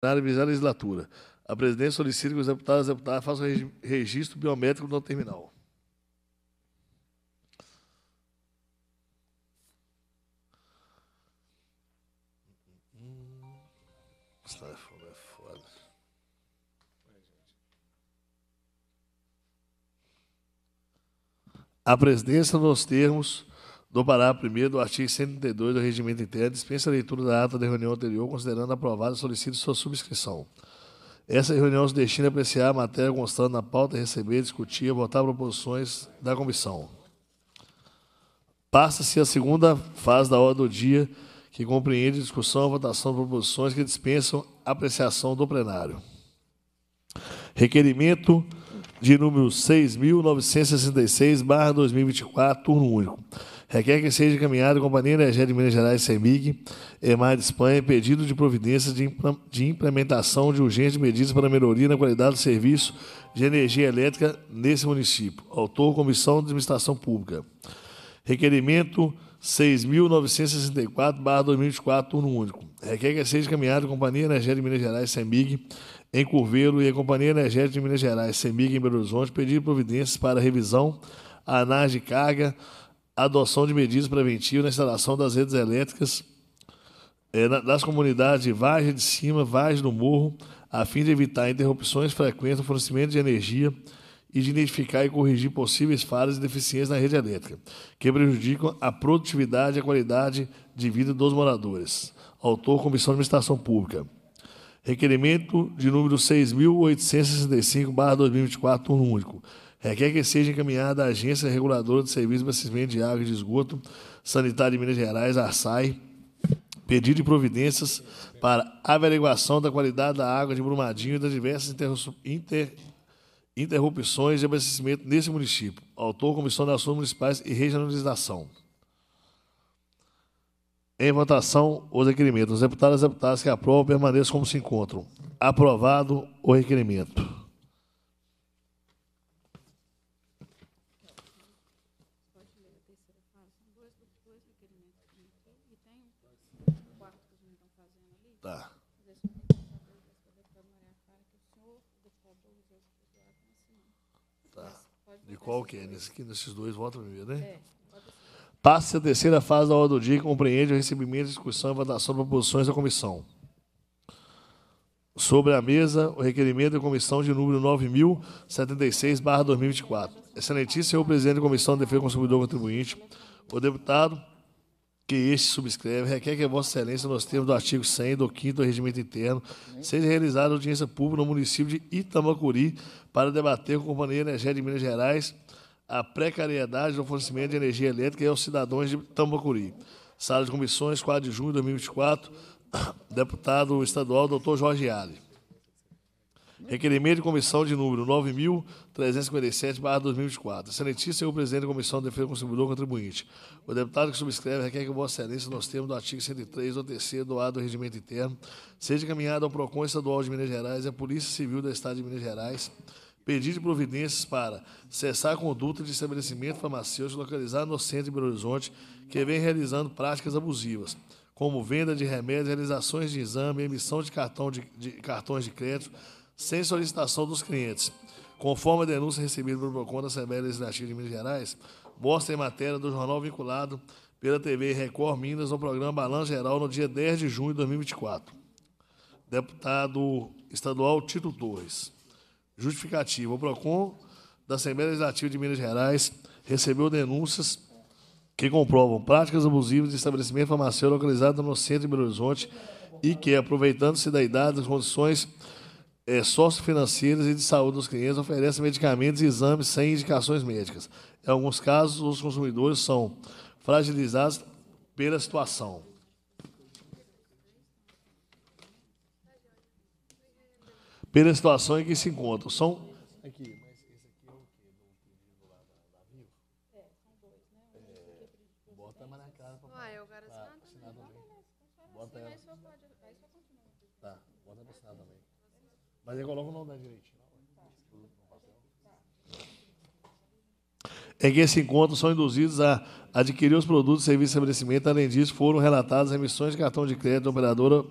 da legislatura. A presidência solicita que os deputados e deputadas façam registro biométrico no terminal. É A presidência, nos termos do parágrafo 1 do artigo 132 do Regimento Interno, dispensa a leitura da ata da reunião anterior, considerando aprovada, solicito sua subscrição. Essa reunião se destina a apreciar a matéria constando na pauta, receber, discutir, e votar proposições da comissão. Passa-se a segunda fase da hora do dia, que compreende discussão e votação de proposições que dispensam apreciação do plenário. Requerimento de número 6.966, barra 2024, turno único requer que seja encaminhado a Companhia Energética de Minas Gerais, CEMIG, EMAR de Espanha, pedido de providência de implementação de urgentes medidas para melhoria na qualidade do serviço de energia elétrica nesse município. Autor, Comissão de Administração Pública. Requerimento 6.964-2024, turno único. Requer que seja encaminhado a Companhia Energética de Minas Gerais, CEMIG, em Curvelo e a Companhia Energética de Minas Gerais, CEMIG, em Belo Horizonte, de providências para revisão, análise de carga, a adoção de medidas preventivas na instalação das redes elétricas é, eh, das comunidades de Vargem de Cima, Vargem do Morro, a fim de evitar interrupções frequentes no fornecimento de energia e de identificar e corrigir possíveis falhas e deficiências na rede elétrica, que prejudicam a produtividade e a qualidade de vida dos moradores. Autor, Comissão de Administração Pública. Requerimento de número 6.865, 2024, turno único requer é, que seja encaminhada à Agência Reguladora de Serviços de Abastecimento de Água e de Esgoto Sanitário de Minas Gerais, SAI, pedido de providências para averiguação da qualidade da água de Brumadinho e das diversas inter... interrupções de abastecimento nesse município. Autor, Comissão de Assuntos Municipais e Regionalização. Em votação, os requerimentos. Os deputados e deputadas que aprovam permaneçam como se encontram. Aprovado o requerimento. Qual que é? Nesse, nesses dois votos primeiro, né? É, Passe a terceira fase da ordem do dia que compreende o recebimento, discussão e votação de proposições da comissão. Sobre a mesa, o requerimento da comissão de número 9076, 2024. Excelentíssimo senhor presidente da Comissão de Defesa do Consumidor Contribuinte, o deputado que este subscreve, requer que Vossa Excelência, nos termos do artigo 100 do 5 do Regimento Interno, seja realizada audiência pública no município de Itamacuri para debater com a Companhia Energética de Minas Gerais a precariedade do fornecimento de energia elétrica aos cidadãos de Itamacuri. Sala de Comissões, 4 de junho de 2024, deputado estadual, doutor Jorge Ali. Requerimento de comissão de número 9.357-2024. Excelentíssimo senhor presidente da Comissão de Defesa do Consumidor Contribuinte. O deputado que subscreve requer que Vossa Excelência, nos termos do artigo 103 do TC do A do Regimento Interno, seja encaminhado ao PROCON Estadual de Minas Gerais e à Polícia Civil do Estado de Minas Gerais pedir de providências para cessar a conduta de estabelecimento farmacêutico localizado no centro de Belo Horizonte que vem realizando práticas abusivas, como venda de remédios, realizações de exame, emissão de, cartão de, de cartões de crédito, sem solicitação dos clientes. Conforme a denúncia recebida pelo PROCON da Assembleia Legislativa de Minas Gerais, mostra em matéria do jornal vinculado pela TV Record Minas no programa Balanço Geral no dia 10 de junho de 2024. Deputado estadual Tito Torres. Justificativa. O PROCON da Assembleia Legislativa de Minas Gerais recebeu denúncias que comprovam práticas abusivas de estabelecimento farmacêutico localizado no centro de Belo Horizonte e que, aproveitando-se da idade das condições é, financeiros e de saúde dos clientes oferecem medicamentos e exames sem indicações médicas. Em alguns casos, os consumidores são fragilizados pela situação. Pela situação em que se encontram. São. Aqui. Mas o nome Em é que esse encontro são induzidos a adquirir os produtos e serviços de estabelecimento. Além disso, foram relatadas emissões de cartão de crédito da operadora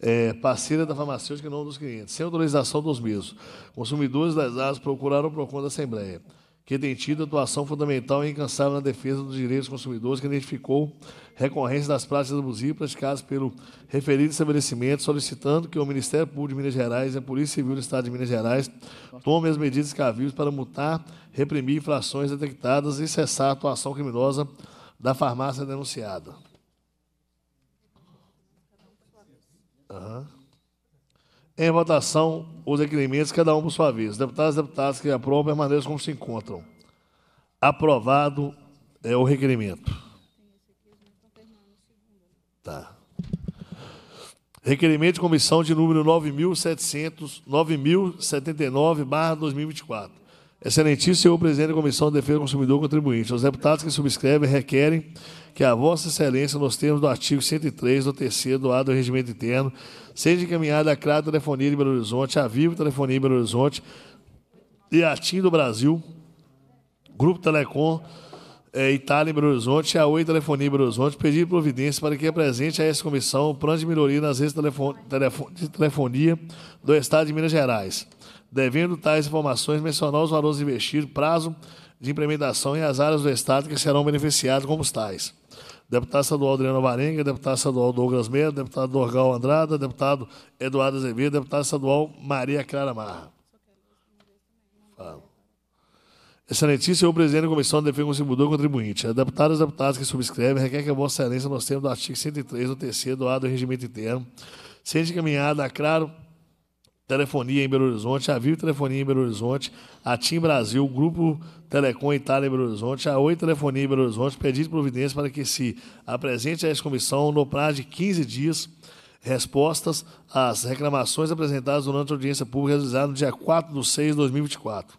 é, parceira da farmacêutica em nome dos clientes, sem autorização dos mesmos. Consumidores das áreas procuraram o PROCON da Assembleia que tem tido atuação fundamental e incansável na defesa dos direitos dos consumidores, que identificou recorrência das práticas abusivas praticadas pelo referido estabelecimento, solicitando que o Ministério Público de Minas Gerais e a Polícia Civil do Estado de Minas Gerais tomem as medidas cabíveis para multar, reprimir infrações detectadas e cessar a atuação criminosa da farmácia denunciada. Uhum. Em votação, os requerimentos, cada um por sua vez. Deputados e deputadas que aprovam permaneçam como se encontram. Aprovado é o requerimento. Tá. Requerimento de comissão de número 9.700, 9.079, barra 2024. Excelentíssimo senhor presidente da Comissão de Defesa do Consumidor e Contribuinte, os deputados que subscrevem requerem que a Vossa Excelência, nos termos do artigo 103 do terceiro do A do Regimento Interno, seja encaminhada à CRA Telefonia de Belo Horizonte, à Vivo Telefonia de Belo Horizonte e à TIM do Brasil, Grupo Telecom é, Itália em Belo Horizonte e a Oi Telefonia em Belo Horizonte, pedir providência para que apresente a essa comissão o plano de melhoria nas redes de telefonia do Estado de Minas Gerais devendo tais informações mencionar os valores investidos, prazo de implementação e as áreas do Estado que serão beneficiadas como tais. Deputado estadual Adriano Varenga, deputado estadual Douglas Meira, deputado Dorgal Andrada, deputado Eduardo Azevedo, deputado estadual Maria Clara Marra. Excelentíssimo senhor presidente da Comissão de Defesa do Consumidor Contribuinte. A é, deputada e deputados que subscrevem requer que a Vossa Excelência, nos termos do artigo 103 do TC do Ar do Regimento Interno, seja encaminhada a claro Telefonia em Belo Horizonte, a Vivo Telefonia em Belo Horizonte, a Tim Brasil, Grupo Telecom Itália em Belo Horizonte, a Oi Telefonia em Belo Horizonte, pedido providência para que se apresente à comissão no prazo de 15 dias respostas às reclamações apresentadas durante a audiência pública realizada no dia 4 de 6 de 2024.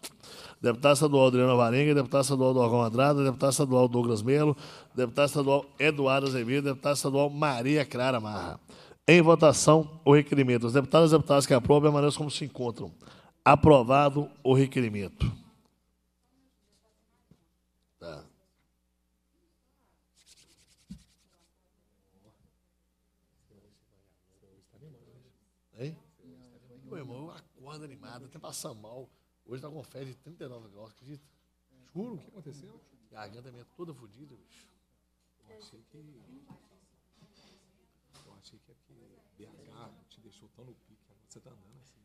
Deputado estadual Adriana Varenga, deputado estadual Dorgão Andrada, deputado estadual Douglas Melo, deputado estadual Eduardo Azevedo, deputado estadual Maria Clara Marra. Em votação, o requerimento. Os deputados e deputadas que aprovam permaneçam como se encontram. Aprovado o requerimento. Tá. Hein? Meu irmão, eu acordo animado, até passar mal. Hoje está com fé de 39 graus, acredita? Juro. O que aconteceu? Garganta minha toda fodida, bicho. Eu achei que. Eu achei que BH te deixou tão no pique, agora você tá andando assim.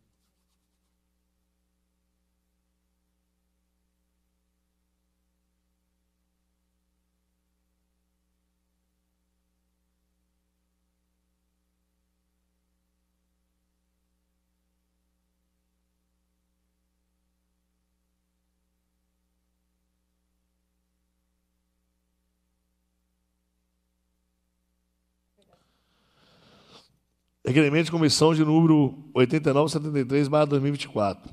Requerimento de comissão de número 8973, de 2024.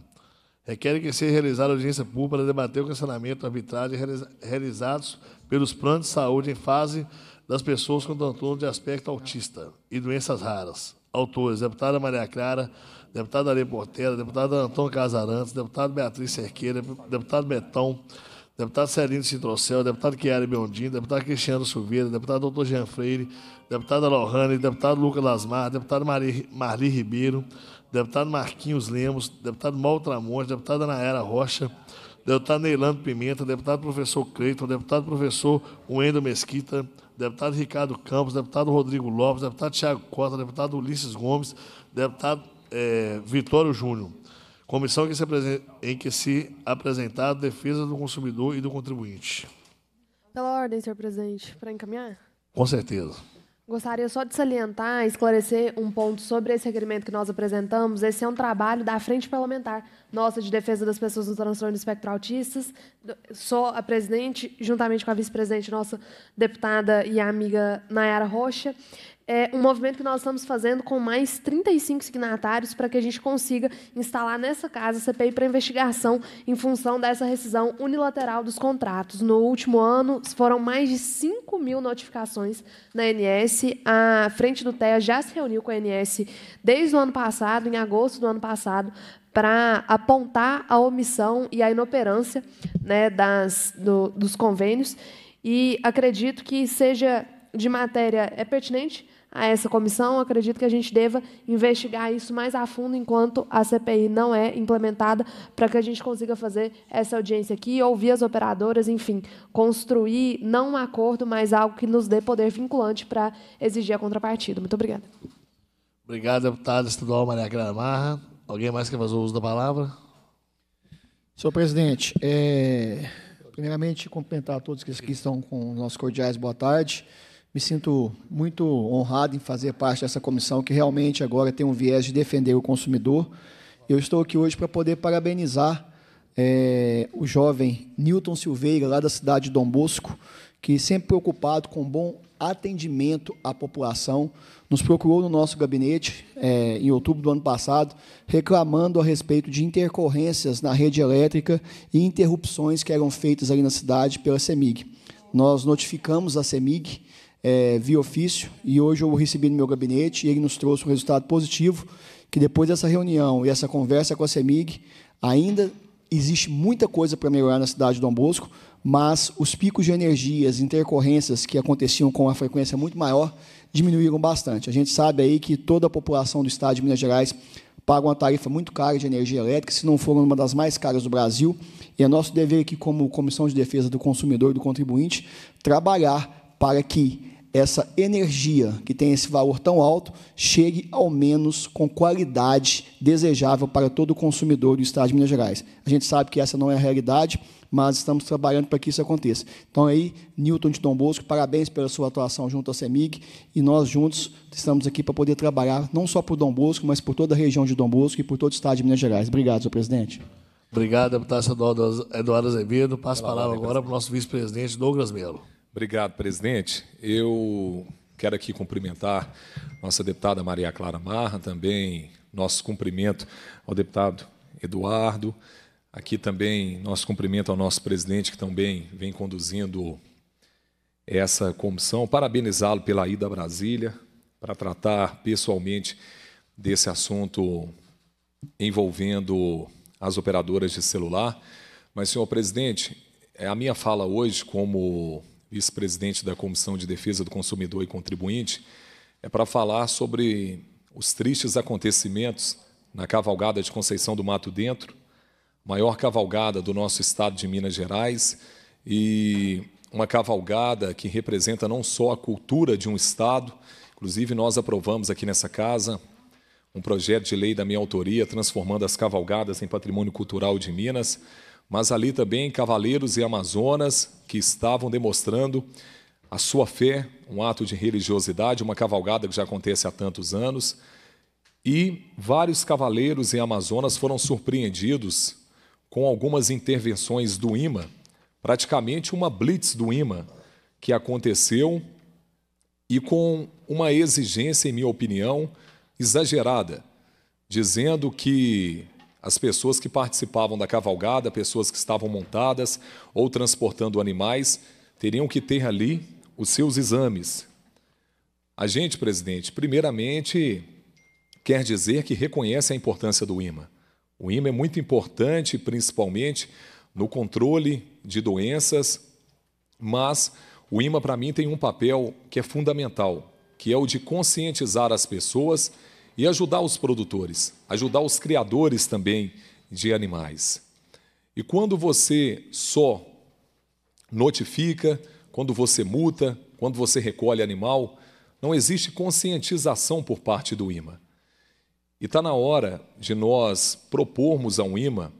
Requer que seja realizada audiência pública para debater o cancelamento arbitrário realizados pelos planos de saúde em fase das pessoas com transtorno de aspecto autista e doenças raras. Autores, deputada Maria Clara, deputada Areia Portela, deputada Antônio Casarantes, deputado Beatriz Cerqueira, deputado Betão, deputado Celino Cintrocel, deputado Chiara Biondim, deputado Cristiano Silveira, deputado Dr. Jean Freire, Deputado Lohane, deputado Lucas Lasmar, deputado Mari, Marli Ribeiro, deputado Marquinhos Lemos, deputado Maltramonte, deputada Nayara Rocha, deputado Neilando Pimenta, deputado professor Creiton, deputado professor Wendel Mesquita, deputado Ricardo Campos, deputado Rodrigo Lopes, deputado Tiago Costa, deputado Ulisses Gomes, deputado é, Vitório Júnior comissão que se em que se apresentar a defesa do consumidor e do contribuinte. Pela ordem, senhor presidente, para encaminhar? Com certeza. Gostaria só de salientar, esclarecer um ponto sobre esse requerimento que nós apresentamos. Esse é um trabalho da frente parlamentar nossa de defesa das pessoas no transtorno do espectro autistas. Sou a presidente, juntamente com a vice-presidente, nossa deputada e amiga Nayara Rocha. É um movimento que nós estamos fazendo com mais 35 signatários para que a gente consiga instalar nessa casa a CPI para investigação em função dessa rescisão unilateral dos contratos. No último ano, foram mais de 5 mil notificações na NS. A frente do TEA já se reuniu com a NS desde o ano passado, em agosto do ano passado, para apontar a omissão e a inoperância né, das, do, dos convênios. E acredito que seja de matéria é pertinente a essa comissão. Acredito que a gente deva investigar isso mais a fundo enquanto a CPI não é implementada, para que a gente consiga fazer essa audiência aqui, ouvir as operadoras, enfim, construir não um acordo, mas algo que nos dê poder vinculante para exigir a contrapartida. Muito obrigada. Obrigado, deputada estadual Maria Gramarra. Alguém mais quer fazer uso da palavra? Senhor presidente, é, primeiramente cumprimentar a todos que aqui estão com nossos cordiais boa tarde. Me sinto muito honrado em fazer parte dessa comissão que realmente agora tem um viés de defender o consumidor. Eu estou aqui hoje para poder parabenizar é, o jovem Newton Silveira, lá da cidade de Dom Bosco, que sempre preocupado com o bom atendimento à população, nos procurou no nosso gabinete é, em outubro do ano passado, reclamando a respeito de intercorrências na rede elétrica e interrupções que eram feitas ali na cidade pela CEMIG. Nós notificamos a CEMIG é, via ofício e hoje eu recebi no meu gabinete e ele nos trouxe um resultado positivo, que depois dessa reunião e essa conversa com a CEMIG, ainda existe muita coisa para melhorar na cidade de Dom Bosco, mas os picos de energias, intercorrências que aconteciam com uma frequência muito maior, diminuíram bastante. A gente sabe aí que toda a população do estado de Minas Gerais paga uma tarifa muito cara de energia elétrica, se não for uma das mais caras do Brasil, e é nosso dever aqui como Comissão de Defesa do Consumidor e do Contribuinte trabalhar para que essa energia, que tem esse valor tão alto, chegue ao menos com qualidade desejável para todo consumidor do Estado de Minas Gerais. A gente sabe que essa não é a realidade, mas estamos trabalhando para que isso aconteça. Então, aí, Newton de Dom Bosco, parabéns pela sua atuação junto à CEMIG, e nós juntos estamos aqui para poder trabalhar não só por Dom Bosco, mas por toda a região de Dom Bosco e por todo o Estado de Minas Gerais. Obrigado, senhor presidente. Obrigado, deputado Eduardo Azevedo. Passo a palavra agora para o nosso vice-presidente Douglas Melo. Obrigado, presidente. Eu quero aqui cumprimentar nossa deputada Maria Clara Marra, também nosso cumprimento ao deputado Eduardo, aqui também nosso cumprimento ao nosso presidente, que também vem conduzindo essa comissão, parabenizá-lo pela ida a Brasília para tratar pessoalmente desse assunto envolvendo as operadoras de celular. Mas, senhor presidente, é a minha fala hoje, como vice-presidente da Comissão de Defesa do Consumidor e Contribuinte, é para falar sobre os tristes acontecimentos na cavalgada de Conceição do Mato Dentro, maior cavalgada do nosso estado de Minas Gerais e uma cavalgada que representa não só a cultura de um estado, inclusive nós aprovamos aqui nessa casa um projeto de lei da minha autoria transformando as cavalgadas em patrimônio cultural de Minas mas ali também cavaleiros e amazonas que estavam demonstrando a sua fé, um ato de religiosidade, uma cavalgada que já acontece há tantos anos. E vários cavaleiros e amazonas foram surpreendidos com algumas intervenções do IMA, praticamente uma blitz do IMA que aconteceu e com uma exigência, em minha opinião, exagerada, dizendo que as pessoas que participavam da cavalgada, pessoas que estavam montadas ou transportando animais, teriam que ter ali os seus exames. A gente, presidente, primeiramente quer dizer que reconhece a importância do IMA. O IMA é muito importante, principalmente no controle de doenças, mas o IMA para mim tem um papel que é fundamental, que é o de conscientizar as pessoas e ajudar os produtores, ajudar os criadores também de animais. E quando você só notifica, quando você multa, quando você recolhe animal, não existe conscientização por parte do IMA. E está na hora de nós propormos ao IMA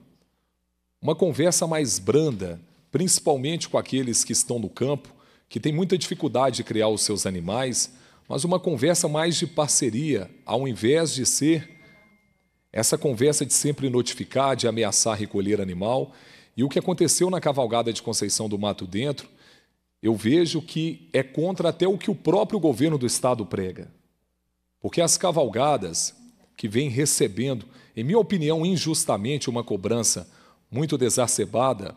uma conversa mais branda, principalmente com aqueles que estão no campo, que têm muita dificuldade de criar os seus animais, mas uma conversa mais de parceria, ao invés de ser essa conversa de sempre notificar, de ameaçar recolher animal. E o que aconteceu na cavalgada de Conceição do Mato Dentro, eu vejo que é contra até o que o próprio governo do estado prega. Porque as cavalgadas que vêm recebendo, em minha opinião, injustamente uma cobrança muito desacerbada,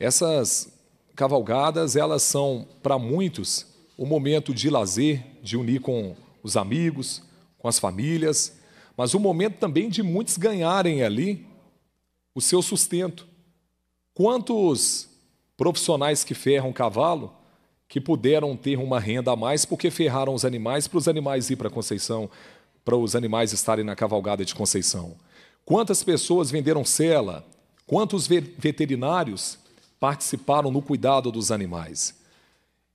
essas cavalgadas, elas são para muitos o momento de lazer, de unir com os amigos, com as famílias, mas o momento também de muitos ganharem ali o seu sustento. Quantos profissionais que ferram cavalo que puderam ter uma renda a mais porque ferraram os animais para os animais ir para Conceição, para os animais estarem na cavalgada de Conceição? Quantas pessoas venderam cela? Quantos veterinários participaram no cuidado dos animais?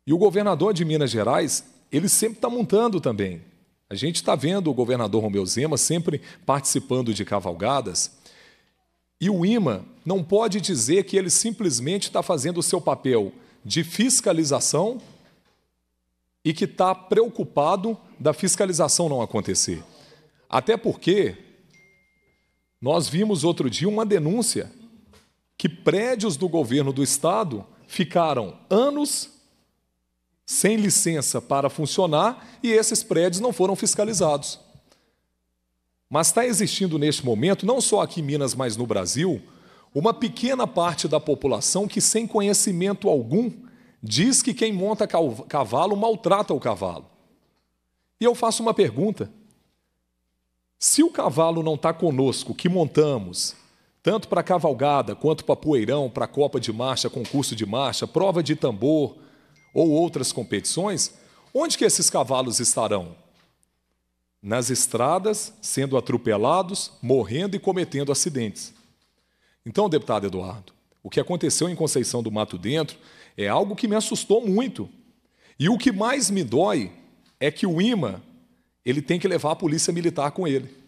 E o governador de Minas Gerais, ele sempre está montando também. A gente está vendo o governador Romeu Zema sempre participando de cavalgadas. E o IMA não pode dizer que ele simplesmente está fazendo o seu papel de fiscalização e que está preocupado da fiscalização não acontecer. Até porque nós vimos outro dia uma denúncia que prédios do governo do estado ficaram anos sem licença para funcionar e esses prédios não foram fiscalizados. Mas está existindo neste momento, não só aqui em Minas, mas no Brasil, uma pequena parte da população que, sem conhecimento algum, diz que quem monta cavalo maltrata o cavalo. E eu faço uma pergunta: se o cavalo não está conosco, que montamos, tanto para cavalgada quanto para poeirão, para copa de marcha, concurso de marcha, prova de tambor, ou outras competições, onde que esses cavalos estarão? Nas estradas, sendo atropelados, morrendo e cometendo acidentes. Então, deputado Eduardo, o que aconteceu em Conceição do Mato Dentro é algo que me assustou muito. E o que mais me dói é que o IMA ele tem que levar a polícia militar com ele.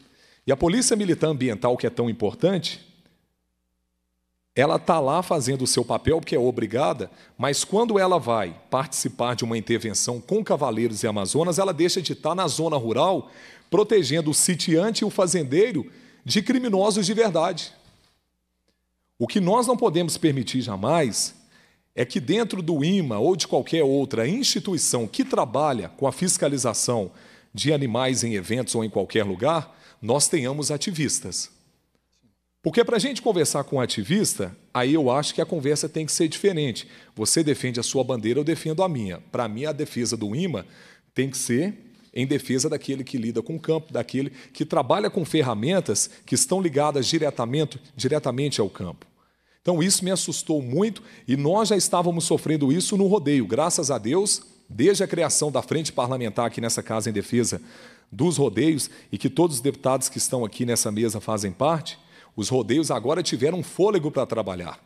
E a polícia militar ambiental, que é tão importante, ela está lá fazendo o seu papel, porque é obrigada, mas quando ela vai participar de uma intervenção com Cavaleiros e Amazonas, ela deixa de estar tá na zona rural, protegendo o sitiante e o fazendeiro de criminosos de verdade. O que nós não podemos permitir jamais é que, dentro do IMA ou de qualquer outra instituição que trabalha com a fiscalização de animais em eventos ou em qualquer lugar, nós tenhamos ativistas. Porque para a gente conversar com um ativista, aí eu acho que a conversa tem que ser diferente. Você defende a sua bandeira, eu defendo a minha. Para mim, a defesa do IMA tem que ser em defesa daquele que lida com o campo, daquele que trabalha com ferramentas que estão ligadas diretamente, diretamente ao campo. Então, isso me assustou muito e nós já estávamos sofrendo isso no rodeio. Graças a Deus, desde a criação da Frente Parlamentar aqui nessa Casa em Defesa dos Rodeios, e que todos os deputados que estão aqui nessa mesa fazem parte, os rodeios agora tiveram fôlego para trabalhar.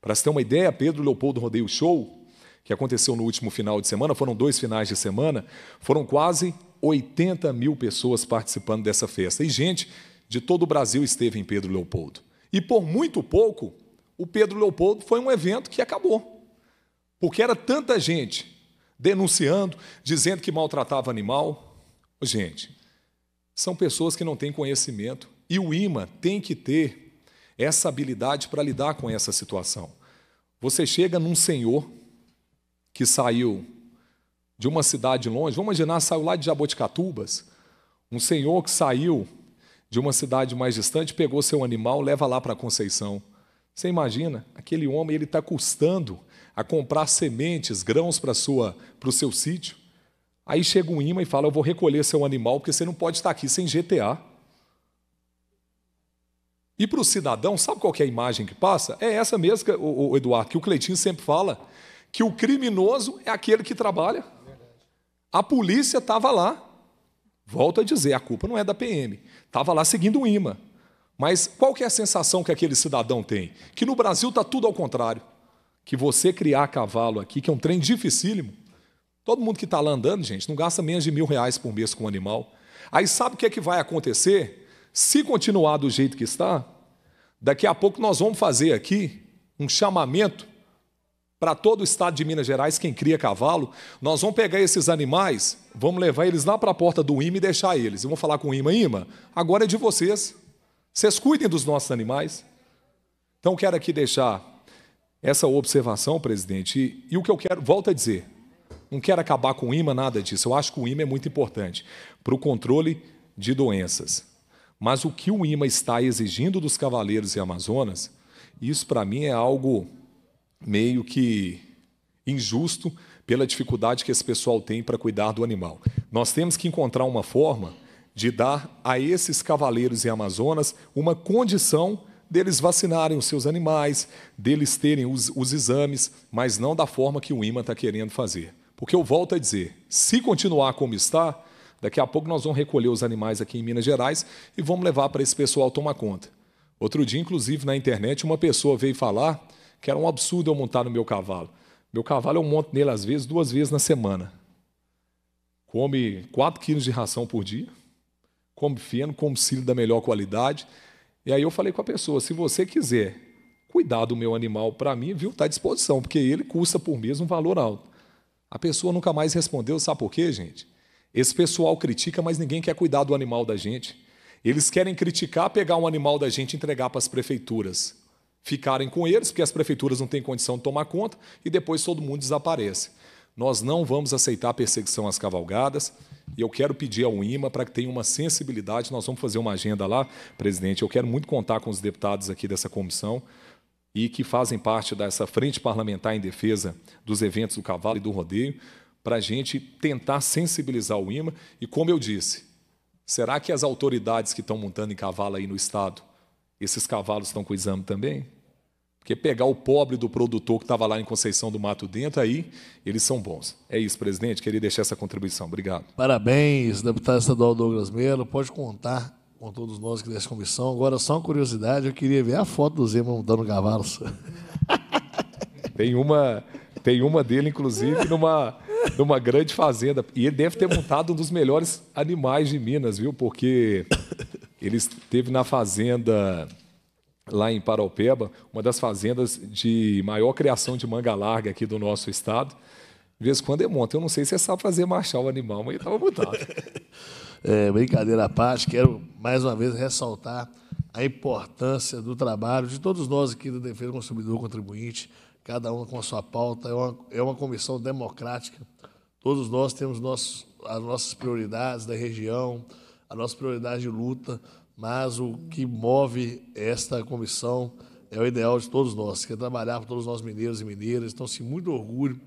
Para se ter uma ideia, Pedro Leopoldo Rodeio Show, que aconteceu no último final de semana, foram dois finais de semana, foram quase 80 mil pessoas participando dessa festa. E gente de todo o Brasil esteve em Pedro Leopoldo. E por muito pouco, o Pedro Leopoldo foi um evento que acabou. Porque era tanta gente denunciando, dizendo que maltratava animal. Gente, são pessoas que não têm conhecimento e o imã tem que ter essa habilidade para lidar com essa situação. Você chega num senhor que saiu de uma cidade longe, vamos imaginar, saiu lá de Jaboticatubas, um senhor que saiu de uma cidade mais distante, pegou seu animal, leva lá para Conceição. Você imagina, aquele homem ele está custando a comprar sementes, grãos para sua, para o seu sítio. Aí chega um imã e fala: Eu vou recolher seu animal, porque você não pode estar aqui sem GTA. E para o cidadão, sabe qual é a imagem que passa? É essa mesma, o, o Eduardo, que o Cleitinho sempre fala, que o criminoso é aquele que trabalha. A polícia estava lá. Volto a dizer, a culpa não é da PM. Estava lá seguindo o imã. Mas qual que é a sensação que aquele cidadão tem? Que no Brasil está tudo ao contrário. Que você criar cavalo aqui, que é um trem dificílimo. Todo mundo que está lá andando, gente, não gasta menos de mil reais por mês com um animal. Aí sabe o que é que vai acontecer? Se continuar do jeito que está, daqui a pouco nós vamos fazer aqui um chamamento para todo o estado de Minas Gerais, quem cria cavalo, nós vamos pegar esses animais, vamos levar eles lá para a porta do IMA e deixar eles. E vamos falar com o IMA, IMA, agora é de vocês. Vocês cuidem dos nossos animais. Então quero aqui deixar essa observação, presidente. E, e o que eu quero, volta a dizer, não quero acabar com o IMA, nada disso. Eu acho que o IMA é muito importante para o controle de doenças. Mas o que o IMA está exigindo dos cavaleiros e amazonas, isso para mim é algo meio que injusto pela dificuldade que esse pessoal tem para cuidar do animal. Nós temos que encontrar uma forma de dar a esses cavaleiros e amazonas uma condição deles vacinarem os seus animais, deles terem os, os exames, mas não da forma que o IMA está querendo fazer. Porque eu volto a dizer, se continuar como está, Daqui a pouco nós vamos recolher os animais aqui em Minas Gerais e vamos levar para esse pessoal tomar conta. Outro dia, inclusive, na internet, uma pessoa veio falar que era um absurdo eu montar no meu cavalo. Meu cavalo eu monto nele às vezes duas vezes na semana. Come 4 quilos de ração por dia, come feno, come cílio da melhor qualidade. E aí eu falei com a pessoa: se você quiser cuidar do meu animal para mim, viu, está à disposição, porque ele custa por mês um valor alto. A pessoa nunca mais respondeu, sabe por quê, gente? Esse pessoal critica, mas ninguém quer cuidar do animal da gente. Eles querem criticar, pegar um animal da gente e entregar para as prefeituras. Ficarem com eles, porque as prefeituras não têm condição de tomar conta, e depois todo mundo desaparece. Nós não vamos aceitar a perseguição às cavalgadas, e eu quero pedir ao IMA para que tenha uma sensibilidade. Nós vamos fazer uma agenda lá, presidente. Eu quero muito contar com os deputados aqui dessa comissão e que fazem parte dessa frente parlamentar em defesa dos eventos do cavalo e do rodeio, para a gente tentar sensibilizar o IMA. E como eu disse, será que as autoridades que estão montando em cavalo aí no Estado, esses cavalos estão cuidando também? Porque pegar o pobre do produtor que estava lá em Conceição do Mato Dentro, aí eles são bons. É isso, presidente. Queria deixar essa contribuição. Obrigado. Parabéns, deputado estadual Douglas Melo. Pode contar com todos nós que dessa comissão. Agora, só uma curiosidade, eu queria ver a foto do Zema montando cavalos. Tem uma, tem uma dele, inclusive, numa numa grande fazenda. E ele deve ter montado um dos melhores animais de Minas, viu? Porque ele esteve na fazenda lá em Paraupeba, uma das fazendas de maior criação de manga larga aqui do nosso estado. De vez em quando ele monta. Eu não sei se você sabe fazer marchar o animal, mas ele estava montado. É, brincadeira à parte, quero mais uma vez ressaltar a importância do trabalho de todos nós aqui do Defesa do Consumidor Contribuinte, cada uma com a sua pauta, é uma, é uma comissão democrática. Todos nós temos nossos, as nossas prioridades da região, a nossa prioridade de luta, mas o que move esta comissão é o ideal de todos nós, que é trabalhar para todos nós mineiros e mineiras. Então, sim, muito orgulho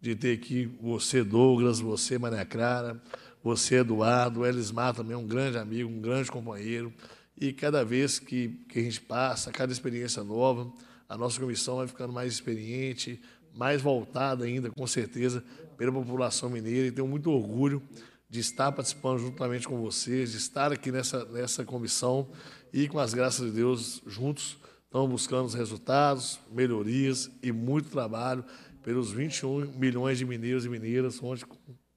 de ter aqui você, Douglas, você, Maria Clara, você, Eduardo, o Elismar também, um grande amigo, um grande companheiro. E cada vez que, que a gente passa, cada experiência nova, a nossa comissão vai ficando mais experiente, mais voltada ainda, com certeza, pela população mineira. E tenho muito orgulho de estar participando juntamente com vocês, de estar aqui nessa, nessa comissão e, com as graças de Deus, juntos estamos buscando os resultados, melhorias e muito trabalho pelos 21 milhões de mineiros e mineiras, onde,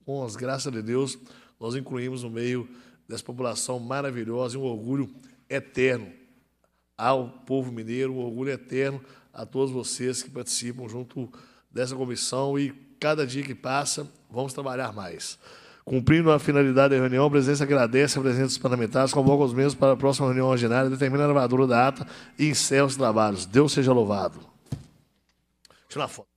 com as graças de Deus, nós incluímos no meio dessa população maravilhosa e um orgulho eterno ao povo mineiro, um orgulho eterno a todos vocês que participam junto dessa comissão e cada dia que passa vamos trabalhar mais. Cumprindo a finalidade da reunião, a presidência agradece a presença dos parlamentares, convoca os mesmos para a próxima reunião ordinária, determina a gravadora da ata e encerra os trabalhos. Deus seja louvado. foto.